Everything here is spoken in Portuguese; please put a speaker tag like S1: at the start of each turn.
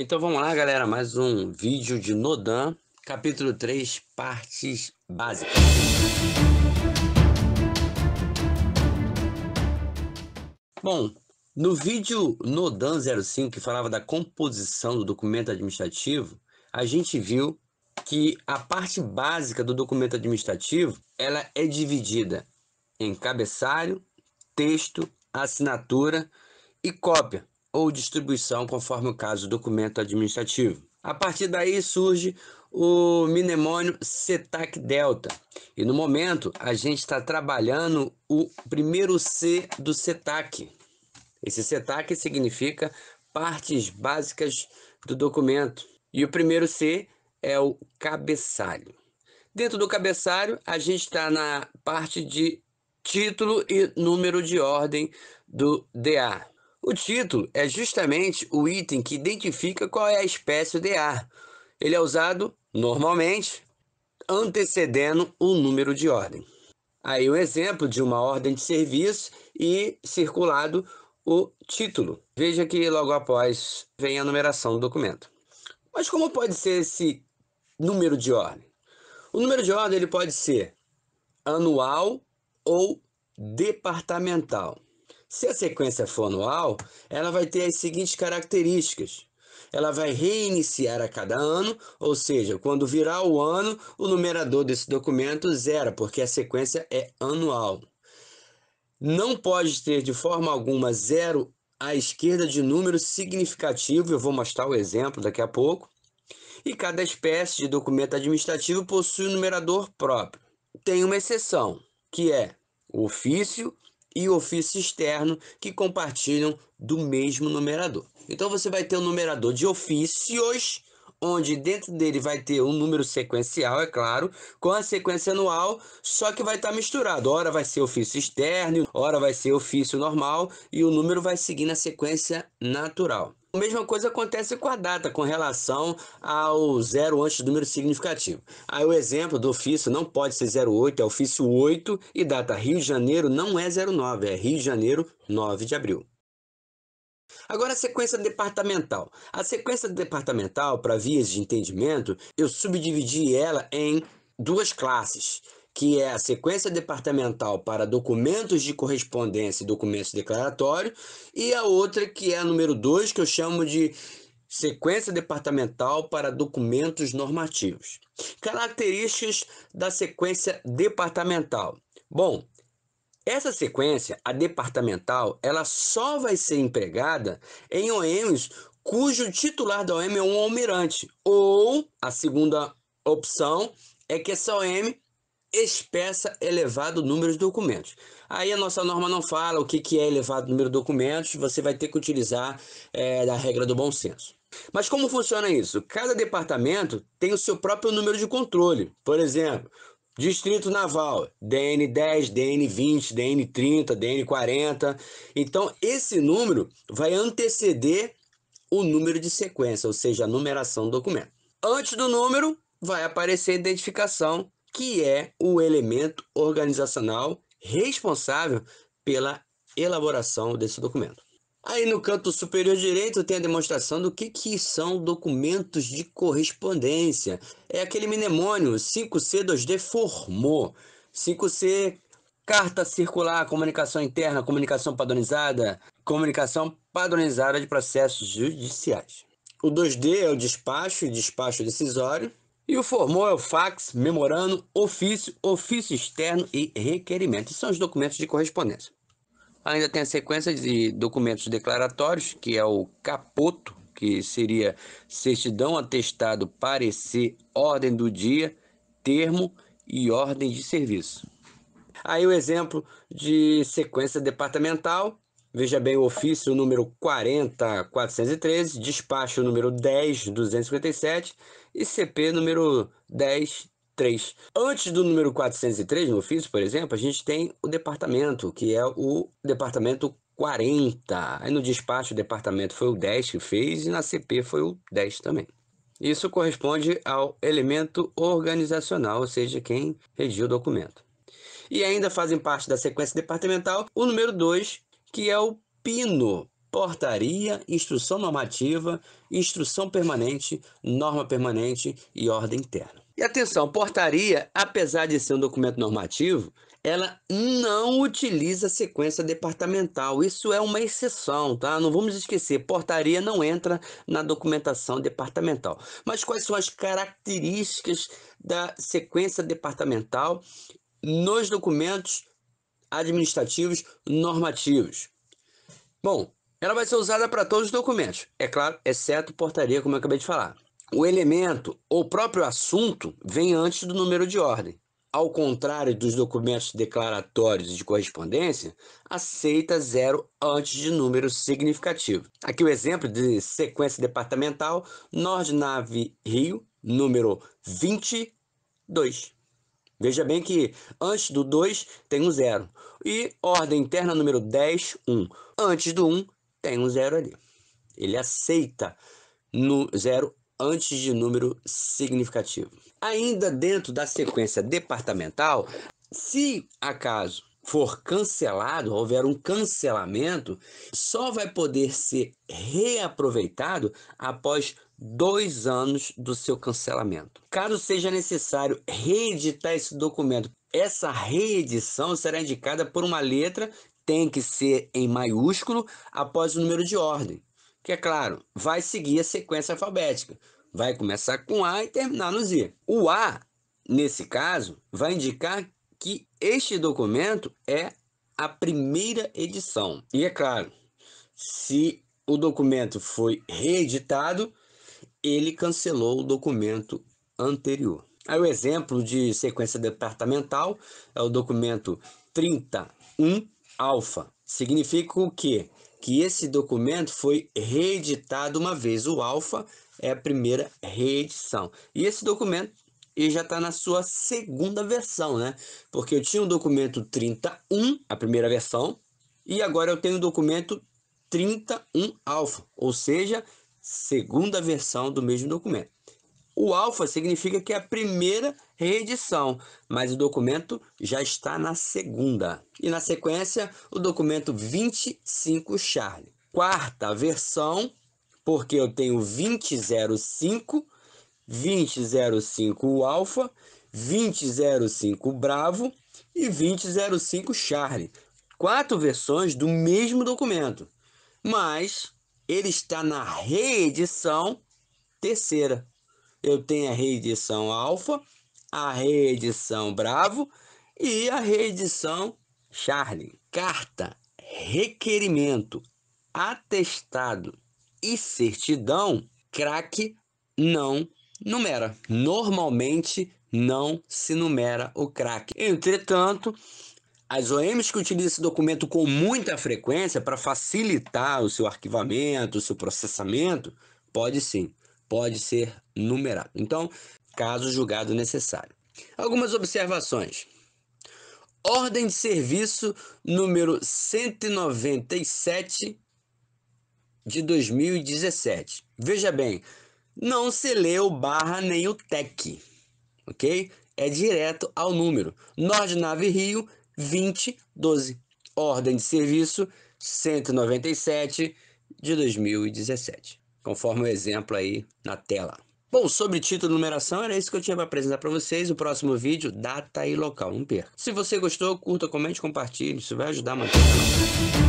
S1: Então vamos lá, galera, mais um vídeo de Nodan, capítulo 3, partes básicas. Bom, no vídeo Nodan 05, que falava da composição do documento administrativo, a gente viu que a parte básica do documento administrativo ela é dividida em cabeçalho, texto, assinatura e cópia ou distribuição, conforme o caso do documento administrativo. A partir daí surge o mnemônio CETAC Delta. E no momento a gente está trabalhando o primeiro C do CETAC. Esse CETAC significa partes básicas do documento. E o primeiro C é o cabeçalho. Dentro do cabeçalho, a gente está na parte de título e número de ordem do DA. O título é justamente o item que identifica qual é a espécie de ar. Ele é usado normalmente antecedendo o número de ordem. Aí um exemplo de uma ordem de serviço e circulado o título. Veja que logo após vem a numeração do documento. Mas como pode ser esse número de ordem? O número de ordem ele pode ser anual ou departamental. Se a sequência for anual, ela vai ter as seguintes características. Ela vai reiniciar a cada ano, ou seja, quando virar o ano, o numerador desse documento zera, porque a sequência é anual. Não pode ter de forma alguma zero à esquerda de número significativo, eu vou mostrar o exemplo daqui a pouco. E cada espécie de documento administrativo possui um numerador próprio. Tem uma exceção, que é o ofício e ofício externo que compartilham do mesmo numerador. Então você vai ter o um numerador de ofícios, onde dentro dele vai ter um número sequencial, é claro, com a sequência anual, só que vai estar tá misturado. Ora vai ser ofício externo, ora vai ser ofício normal e o número vai seguir na sequência natural. A mesma coisa acontece com a data, com relação ao zero antes do número significativo. Aí o exemplo do ofício não pode ser 08, é ofício 8 e data Rio de Janeiro não é 09, é Rio de Janeiro 9 de abril. Agora a sequência departamental. A sequência departamental, para vias de entendimento, eu subdividi ela em duas classes que é a sequência departamental para documentos de correspondência e documentos declaratórios, e a outra que é a número 2, que eu chamo de sequência departamental para documentos normativos. Características da sequência departamental. Bom, essa sequência, a departamental, ela só vai ser empregada em OEMs cujo titular da OEM é um almirante, ou a segunda opção é que essa OEM expressa elevado número de documentos. Aí a nossa norma não fala o que, é elevado número de documentos, você vai ter que utilizar é, a regra do bom senso. Mas como funciona isso? Cada departamento tem o seu próprio número de controle. Por exemplo, Distrito Naval, DN10, DN20, DN30, DN40. Então, esse número vai anteceder o número de sequência, ou seja, a numeração do documento. Antes do número, vai aparecer a identificação que é o elemento organizacional responsável pela elaboração desse documento. Aí no canto superior direito tem a demonstração do que, que são documentos de correspondência. É aquele mnemônio 5C2D formou. 5C, carta circular, comunicação interna, comunicação padronizada, comunicação padronizada de processos judiciais. O 2D é o despacho, despacho decisório. E o formou é o fax, memorando, ofício, ofício externo e requerimento. São os documentos de correspondência. Ainda tem a sequência de documentos declaratórios, que é o capoto, que seria certidão, atestado, parecer, ordem do dia, termo e ordem de serviço. Aí o exemplo de sequência departamental Veja bem o ofício número 40413, despacho número 10257 e CP número 103. Antes do número 403, no ofício, por exemplo, a gente tem o departamento, que é o departamento 40. Aí no despacho, o departamento foi o 10 que fez e na CP foi o 10 também. Isso corresponde ao elemento organizacional, ou seja, quem regia o documento. E ainda fazem parte da sequência departamental o número 2, que é o pino portaria, instrução normativa, instrução permanente, norma permanente e ordem interna. E atenção, portaria, apesar de ser um documento normativo, ela não utiliza sequência departamental. Isso é uma exceção, tá? Não vamos esquecer, portaria não entra na documentação departamental. Mas quais são as características da sequência departamental nos documentos administrativos normativos. Bom, ela vai ser usada para todos os documentos, é claro, exceto portaria, como eu acabei de falar. O elemento ou próprio assunto vem antes do número de ordem. Ao contrário dos documentos declaratórios de correspondência, aceita zero antes de número significativo. Aqui o exemplo de sequência departamental Nordnave Rio, número 22. Veja bem que antes do 2 tem um zero. E ordem interna número 10, 1. Antes do 1 um, tem um zero ali. Ele aceita no zero antes de número significativo. Ainda dentro da sequência departamental, se acaso for cancelado, houver um cancelamento, só vai poder ser reaproveitado após dois anos do seu cancelamento. Caso seja necessário reeditar esse documento, essa reedição será indicada por uma letra, tem que ser em maiúsculo após o número de ordem, que é claro, vai seguir a sequência alfabética. Vai começar com A e terminar no Z. O A, nesse caso, vai indicar que este documento é a primeira edição. E é claro, se o documento foi reeditado, ele cancelou o documento anterior. Aí o exemplo de sequência departamental é o documento 31 alfa. Significa o quê? Que esse documento foi reeditado uma vez. O alfa é a primeira reedição. E esse documento e já está na sua segunda versão, né? Porque eu tinha o um documento 31, a primeira versão, e agora eu tenho o um documento 31 alfa, ou seja, segunda versão do mesmo documento. O alfa significa que é a primeira reedição, mas o documento já está na segunda. E na sequência, o documento 25 Charlie. Quarta versão, porque eu tenho 2005 2005 Alfa, 2005 Bravo e 2005 Charlie. Quatro versões do mesmo documento, mas ele está na reedição terceira. Eu tenho a reedição Alfa, a reedição Bravo e a reedição Charlie. Carta, requerimento, atestado e certidão, craque não numera. Normalmente não se numera o crack. Entretanto, as OMs que utilizam esse documento com muita frequência para facilitar o seu arquivamento, o seu processamento, pode sim, pode ser numerado. Então, caso julgado necessário. Algumas observações. Ordem de serviço número 197 de 2017. Veja bem, não se lê o barra nem o tec, ok? É direto ao número. nave, Rio 2012. Ordem de serviço 197 de 2017, conforme o exemplo aí na tela. Bom, sobre título e numeração, era isso que eu tinha para apresentar para vocês. O próximo vídeo, data e local, não perca. Se você gostou, curta, comente, compartilhe. Isso vai ajudar a manter.